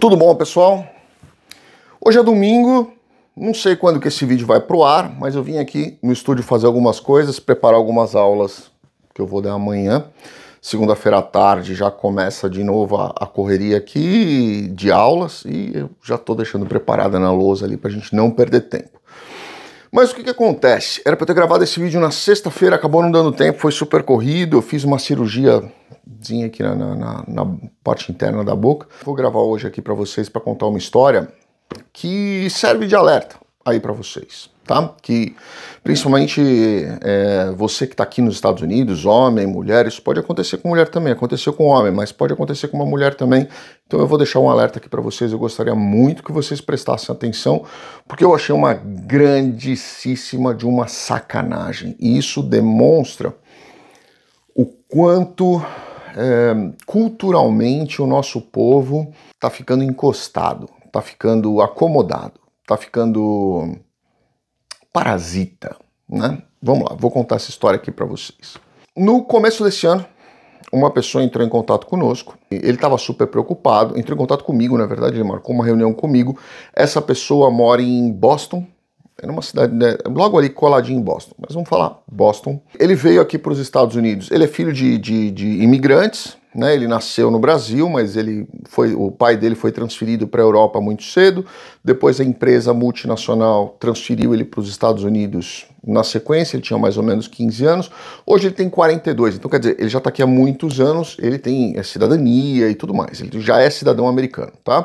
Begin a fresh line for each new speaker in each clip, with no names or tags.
Tudo bom, pessoal? Hoje é domingo, não sei quando que esse vídeo vai pro ar, mas eu vim aqui no estúdio fazer algumas coisas, preparar algumas aulas que eu vou dar amanhã. Segunda-feira à tarde já começa de novo a, a, correria aqui de aulas e eu já tô deixando preparada na lousa ali pra gente não perder tempo. Mas o que, que acontece? Era para ter gravado esse vídeo na sexta-feira, acabou não dando tempo, foi super corrido, eu fiz uma cirurgiazinha aqui na, na, na parte interna da boca. Vou gravar hoje aqui para vocês para contar uma história que serve de alerta aí para vocês tá? Que principalmente é, você que está aqui nos Estados Unidos, homem, mulher, isso pode acontecer com mulher também, aconteceu com homem, mas pode acontecer com uma mulher também. Então eu vou deixar um alerta aqui para vocês, eu gostaria muito que vocês prestassem atenção, porque eu achei uma grandíssima de uma sacanagem. E isso demonstra o quanto é, culturalmente o nosso povo está ficando encostado, está ficando acomodado, está ficando parasita. Né? Vamos lá, vou contar essa história aqui para vocês. No começo desse ano, uma pessoa entrou em contato conosco, ele estava super preocupado, entrou em contato comigo, na verdade, ele marcou uma reunião comigo. Essa pessoa mora em Boston, é uma cidade né, logo ali coladinho em Boston, mas vamos falar Boston. Ele veio aqui para os Estados Unidos, ele é filho de, de, de imigrantes, né? Ele nasceu no Brasil, mas ele foi, o pai dele foi transferido para a Europa muito cedo. Depois a empresa multinacional transferiu ele para os Estados Unidos na sequência, ele tinha mais ou menos 15 anos. Hoje ele tem 42, então quer dizer, ele já está aqui há muitos anos, ele tem é cidadania e tudo mais, ele já é cidadão americano, tá?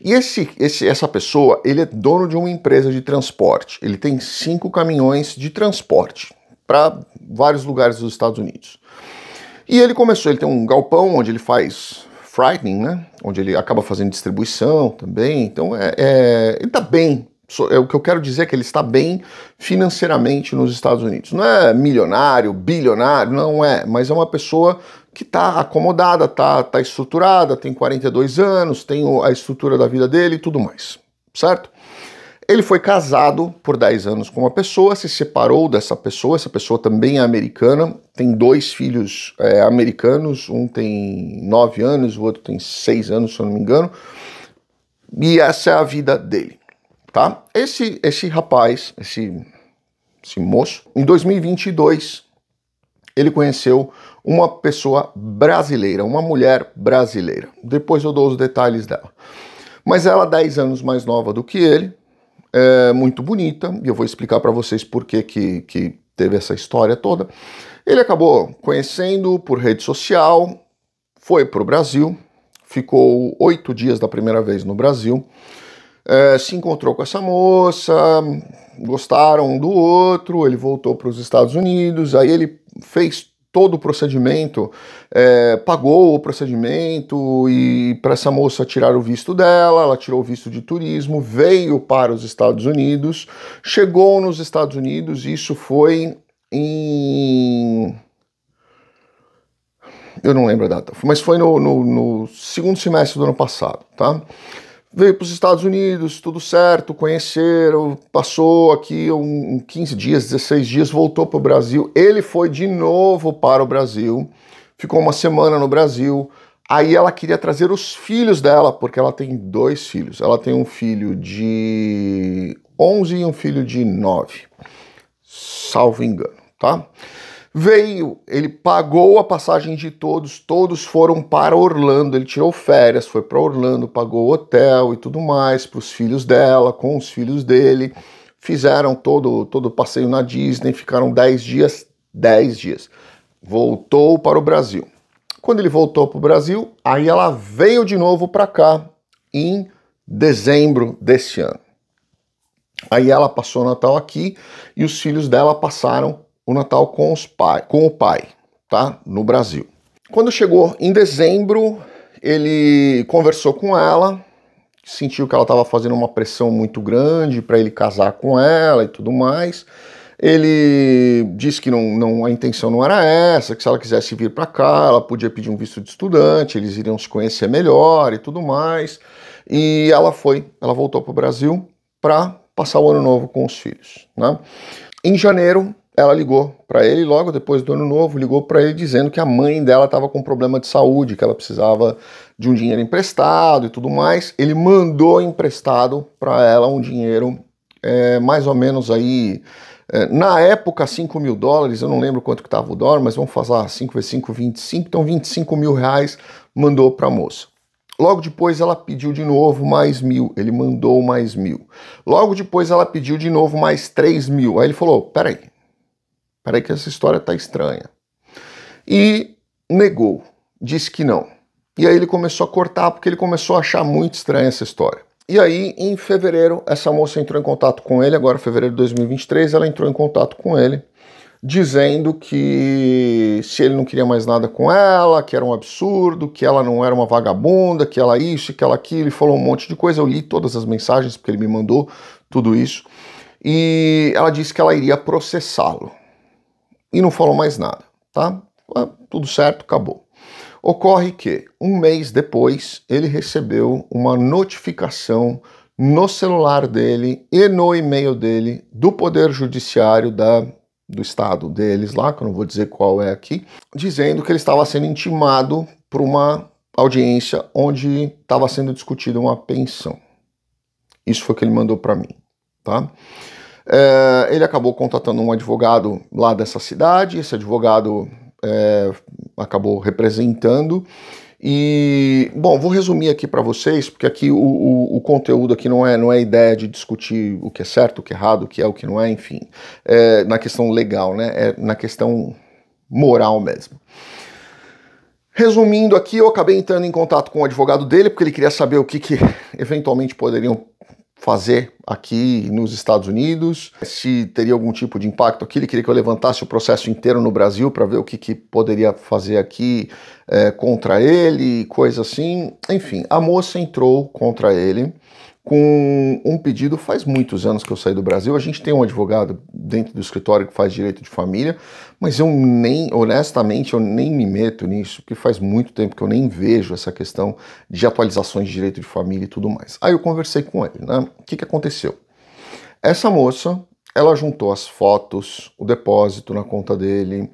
E esse, esse, essa pessoa, ele é dono de uma empresa de transporte. Ele tem cinco caminhões de transporte para vários lugares dos Estados Unidos. E ele começou, ele tem um galpão onde ele faz frightening, né? Onde ele acaba fazendo distribuição também. Então, é, é ele está bem. é, o que eu quero dizer é que ele está bem financeiramente nos Estados Unidos. Não é milionário, bilionário, não é. Mas é uma pessoa que está acomodada, está tá estruturada, tem 42 anos, tem a estrutura da vida dele e tudo mais. Certo? Ele foi casado por 10 anos com uma pessoa, se separou dessa pessoa, essa pessoa também é americana, tem dois filhos é, americanos, um tem 9 anos, o outro tem 6 anos, se eu não me engano, e essa é a vida dele, tá? Esse, esse rapaz, esse, esse moço, em 2022, ele conheceu uma pessoa brasileira, uma mulher brasileira. Depois eu dou os detalhes dela. Mas ela é 10 anos mais nova do que ele, é, muito bonita, e eu vou explicar para vocês por que, que, que teve essa história toda. Ele acabou conhecendo por rede social, foi para o Brasil, ficou oito dias da primeira vez no Brasil, é, se encontrou com essa moça, gostaram um do outro, ele voltou para os Estados Unidos, aí ele fez todo o procedimento, é, pagou o procedimento e para essa moça tirar o visto dela, ela tirou o visto de turismo, veio para os Estados Unidos, chegou nos Estados Unidos, isso foi em. Eu não lembro a data, mas foi no, no, no segundo semestre do ano passado, tá? veio para os Estados Unidos, tudo certo, conheceram, passou aqui um, um 15 dias, 16 dias, voltou para o Brasil. Ele foi de novo para o Brasil, ficou uma semana no Brasil. Aí ela queria trazer os filhos dela, porque ela tem dois filhos. Ela tem um filho de 11 e um filho de 9, salvo engano, tá? veio, ele pagou a passagem de todos, todos foram para Orlando, ele tirou férias, foi para Orlando, pagou hotel e tudo mais para os filhos dela, com os filhos dele, fizeram todo todo o passeio na Disney, ficaram 10 dias, 10 dias. Voltou para o Brasil. Quando ele voltou para o Brasil, aí ela veio de novo para cá em dezembro deste ano. Aí ela passou o Natal aqui e os filhos dela passaram o Natal com, os pai, com o pai, tá? No Brasil. Quando chegou em dezembro, ele conversou com ela, sentiu que ela estava fazendo uma pressão muito grande para ele casar com ela e tudo mais. Ele disse que não, não, a intenção não era essa, que se ela quisesse vir para cá, ela podia pedir um visto de estudante, eles iriam se conhecer melhor e tudo mais. E ela foi, ela voltou para o Brasil para passar o ano novo com os filhos. Né? Em janeiro, ela ligou para ele logo depois do ano novo, ligou para ele dizendo que a mãe dela estava com problema de saúde, que ela precisava de um dinheiro emprestado e tudo mais. Ele mandou emprestado para ela um dinheiro é, mais ou menos aí é, na época 5 mil dólares, eu não lembro quanto que estava o dólar, mas vamos falar 5 vezes 5, 25, então 25 mil reais mandou para a moça. Logo depois ela pediu de novo mais mil, ele mandou mais mil. Logo depois ela pediu de novo mais 3 mil. Aí ele falou: peraí, Peraí que essa história tá estranha. E negou, disse que não. E aí ele começou a cortar porque ele começou a achar muito estranha essa história. E aí, em fevereiro, essa moça entrou em contato com ele, agora fevereiro de 2023, ela entrou em contato com ele, dizendo que se ele não queria mais nada com ela, que era um absurdo, que ela não era uma vagabunda, que ela isso, que ela aquilo, ele falou um monte de coisa, eu li todas as mensagens, porque ele me mandou tudo isso, e ela disse que ela iria processá-lo e não falou mais nada, tá? Ah, tudo certo, acabou. Ocorre que um mês depois ele recebeu uma notificação no celular dele e no e-mail dele do Poder Judiciário da, do estado deles lá, que eu não vou dizer qual é aqui, dizendo que ele estava sendo intimado para uma audiência onde estava sendo discutida uma pensão. Isso foi o que ele mandou para mim, tá? É, ele acabou contratando um advogado lá dessa cidade, esse advogado é, acabou representando. E, bom, vou resumir aqui para vocês, porque aqui o, o, o, conteúdo aqui não é, não é ideia de discutir o que é certo, o que é errado, o que é, o que não é, enfim. É, na questão legal, né? É na questão moral mesmo. Resumindo aqui, eu acabei entrando em contato com o advogado dele, porque ele queria saber o que, que eventualmente poderiam fazer aqui nos Estados Unidos, se teria algum tipo de impacto aqui. Ele queria que eu levantasse o processo inteiro no Brasil para ver o que, que, poderia fazer aqui é, contra ele, coisa assim. Enfim, a moça entrou contra ele com um pedido faz muitos anos que eu saí do Brasil. A gente tem um advogado dentro do escritório que faz direito de família, mas eu nem, honestamente, eu nem me meto nisso, porque faz muito tempo que eu nem vejo essa questão de atualizações de direito de família e tudo mais. Aí eu conversei com ele, né? O que, que aconteceu? Essa moça, ela juntou as fotos, o depósito na conta dele,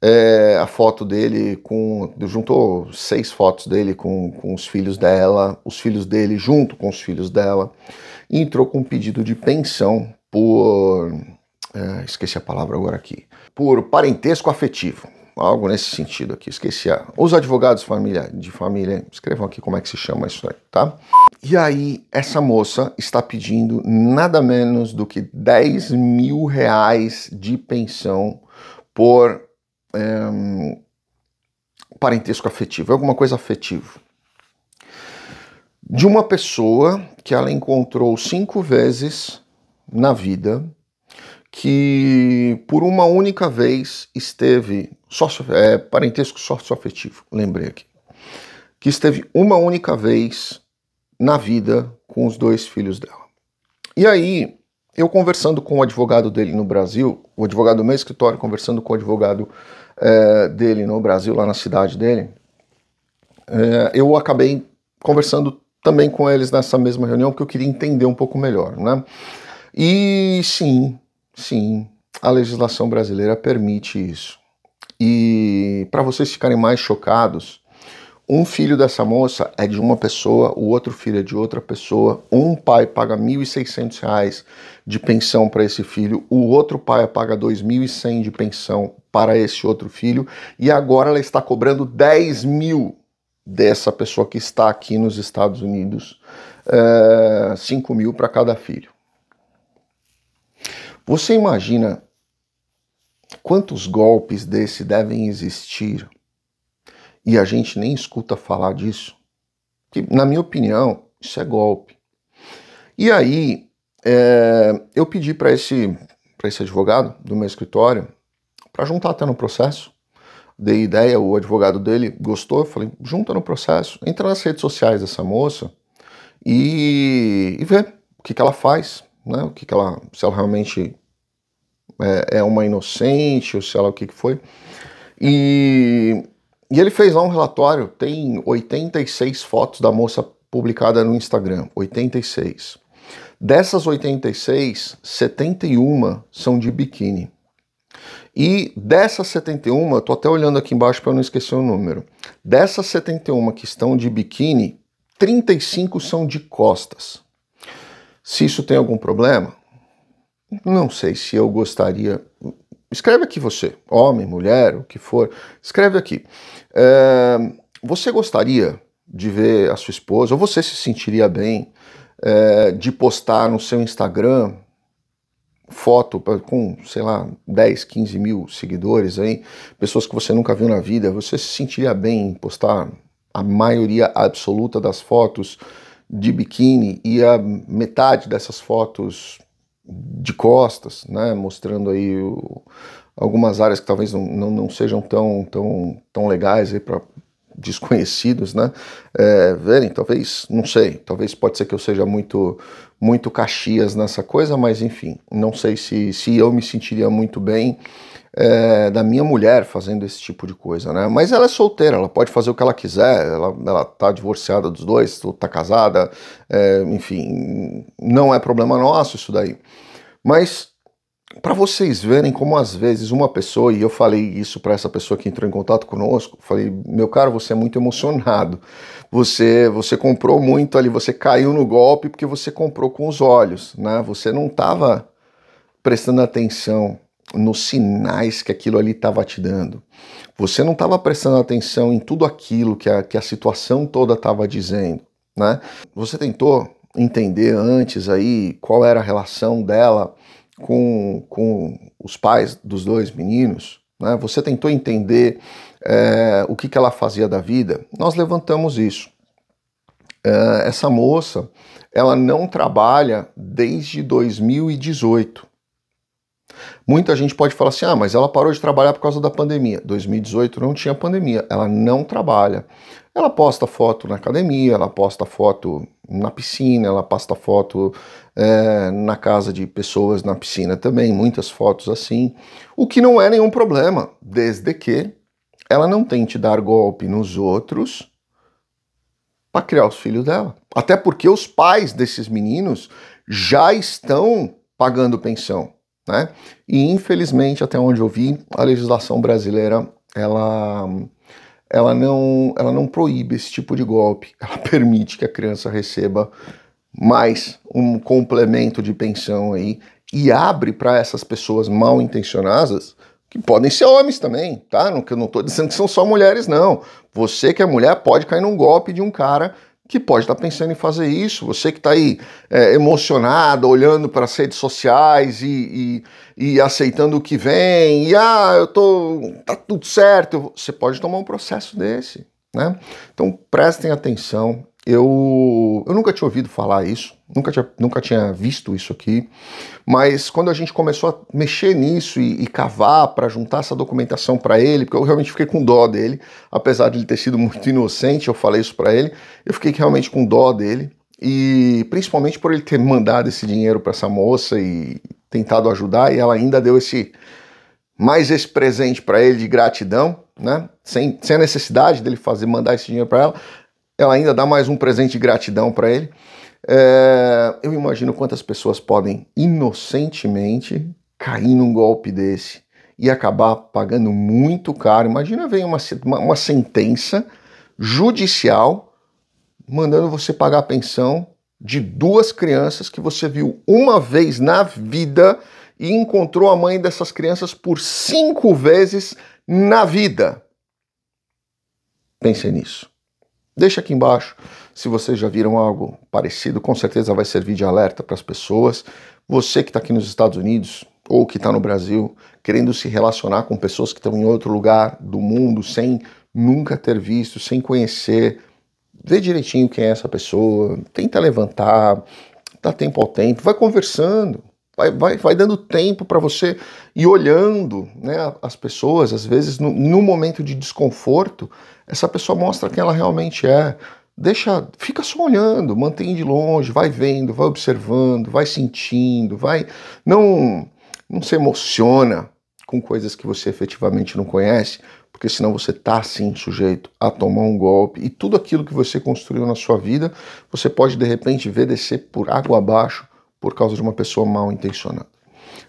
é, a foto dele com. juntou seis fotos dele com, com os filhos dela, os filhos dele junto com os filhos dela, e entrou com um pedido de pensão por. É, esqueci a palavra agora aqui. Por parentesco afetivo algo nesse sentido aqui, esqueci. A... Os advogados família, de família, escrevam aqui como é que se chama isso aí, tá? E aí, essa moça está pedindo nada menos do que 10 mil reais de pensão por é, parentesco afetivo, é alguma coisa afetivo. De uma pessoa que ela encontrou cinco vezes na vida que por uma única vez esteve sócio, é, parentesco sócio-afetivo, lembrei aqui, que esteve uma única vez na vida com os dois filhos dela. E aí, eu conversando com o advogado dele no Brasil, o advogado do meu escritório, conversando com o advogado é, dele no Brasil, lá na cidade dele, é, eu acabei conversando também com eles nessa mesma reunião, porque eu queria entender um pouco melhor, né? E sim, Sim, a legislação brasileira permite isso. E para vocês ficarem mais chocados, um filho dessa moça é de uma pessoa, o outro filho é de outra pessoa. Um pai paga R$ 1.600 de pensão para esse filho, o outro pai paga R$ 2.100 de pensão para esse outro filho, e agora ela está cobrando R$ mil dessa pessoa que está aqui nos Estados Unidos, é, mil para cada filho. Você imagina quantos golpes desse devem existir e a gente nem escuta falar disso? Que, na minha opinião, isso é golpe. E aí, é, eu pedi para esse, esse advogado do meu escritório para juntar até no processo. Dei ideia, o advogado dele gostou, eu falei, junta no processo, entra nas redes sociais dessa moça e, e vê o que, que ela faz, né? O que, que ela, se ela realmente é, é, uma inocente ou se ela o que, que foi. E, e ele fez lá um relatório, tem 86 fotos da moça publicada no Instagram, 86. Dessas 86, 71 são de biquíni. E dessas 71, estou até olhando aqui embaixo para eu não esquecer o número. Dessas 71 que estão de biquíni, 35 são de costas. Se isso tem algum problema, não sei se eu gostaria. Escreve aqui você, homem, mulher, o que for. Escreve aqui. É, você gostaria de ver a sua esposa, ou você se sentiria bem é, de postar no seu Instagram foto com, sei lá, 10, 15 mil seguidores aí, pessoas que você nunca viu na vida, você se sentiria bem em postar a maioria absoluta das fotos de biquíni e a metade dessas fotos de costas, né, mostrando aí o, algumas áreas que talvez não, não, não, sejam tão, tão, tão legais aí para desconhecidos, né? É, verem, talvez, não sei, talvez pode ser que eu seja muito muito caxias nessa coisa, mas enfim, não sei se, se eu me sentiria muito bem é, da minha mulher fazendo esse tipo de coisa, né? Mas ela é solteira, ela pode fazer o que ela quiser, ela, ela tá divorciada dos dois, tá casada, é, enfim, não é problema nosso isso daí. Mas para vocês verem como às vezes uma pessoa, e eu falei isso para essa pessoa que entrou em contato conosco, falei, meu caro, você é muito emocionado. Você você comprou muito ali, você caiu no golpe porque você comprou com os olhos, né? Você não estava prestando atenção nos sinais que aquilo ali estava te dando. Você não estava prestando atenção em tudo aquilo que a, que a situação toda estava dizendo, né? Você tentou entender antes aí qual era a relação dela com, com os pais dos dois meninos, né? você tentou entender é, o que, que ela fazia da vida, nós levantamos isso. É, essa moça, ela não trabalha desde 2018. Muita gente pode falar assim: ah, mas ela parou de trabalhar por causa da pandemia. 2018 não tinha pandemia, ela não trabalha. Ela posta foto na academia, ela posta foto na piscina, ela posta foto é, na casa de pessoas na piscina também, muitas fotos assim. O que não é nenhum problema, desde que ela não tente dar golpe nos outros para criar os filhos dela. Até porque os pais desses meninos já estão pagando pensão, né? E infelizmente, até onde eu vi, a legislação brasileira ela ela não, ela não proíbe esse tipo de golpe, ela permite que a criança receba mais um complemento de pensão aí e abre para essas pessoas mal intencionadas, que podem ser homens também, tá? Não, que eu não estou dizendo que são só mulheres, não. Você que é mulher pode cair num golpe de um cara que pode estar pensando em fazer isso. Você que está aí é, emocionado, olhando para as redes sociais e, e, e, aceitando o que vem, e ah, eu tô. tá tudo certo. Você pode tomar um processo desse. Né? Então prestem atenção eu, eu nunca tinha ouvido falar isso, nunca tinha, nunca tinha visto isso aqui, mas quando a gente começou a mexer nisso e, e cavar para juntar essa documentação para ele, porque eu realmente fiquei com dó dele, apesar de ele ter sido muito inocente, eu falei isso para ele, eu fiquei realmente com dó dele, e principalmente por ele ter mandado esse dinheiro para essa moça e tentado ajudar, e ela ainda deu esse mais esse presente para ele de gratidão, né? Sem, sem a necessidade dele fazer mandar esse dinheiro para ela. Ela ainda dá mais um presente de gratidão para ele. É, eu imagino quantas pessoas podem inocentemente cair num golpe desse e acabar pagando muito caro. Imagina vem uma, uma, uma sentença judicial mandando você pagar a pensão de duas crianças que você viu uma vez na vida e encontrou a mãe dessas crianças por cinco vezes na vida. Pense nisso. Deixa aqui embaixo se vocês já viram algo parecido, com certeza vai servir de alerta para as pessoas. Você que está aqui nos Estados Unidos ou que está no Brasil, querendo se relacionar com pessoas que estão em outro lugar do mundo sem nunca ter visto, sem conhecer, vê direitinho quem é essa pessoa, tenta levantar, dá tempo ao tempo, vai conversando. Vai, vai, vai dando tempo para você ir olhando né, as pessoas, às vezes no, no momento de desconforto, essa pessoa mostra quem ela realmente é. Deixa, fica só olhando, mantém de longe, vai vendo, vai observando, vai sentindo, vai. Não, não se emociona com coisas que você efetivamente não conhece, porque senão você está assim sujeito a tomar um golpe e tudo aquilo que você construiu na sua vida, você pode de repente ver descer por água abaixo por causa de uma pessoa mal intencionada.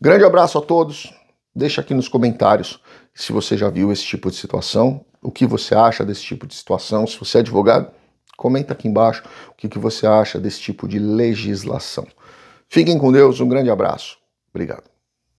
Grande abraço a todos. Deixa aqui nos comentários se você já viu esse tipo de situação, o que você acha desse tipo de situação. Se você é advogado, comenta aqui embaixo o que, que você acha desse tipo de legislação. Fiquem com Deus, um grande abraço. Obrigado.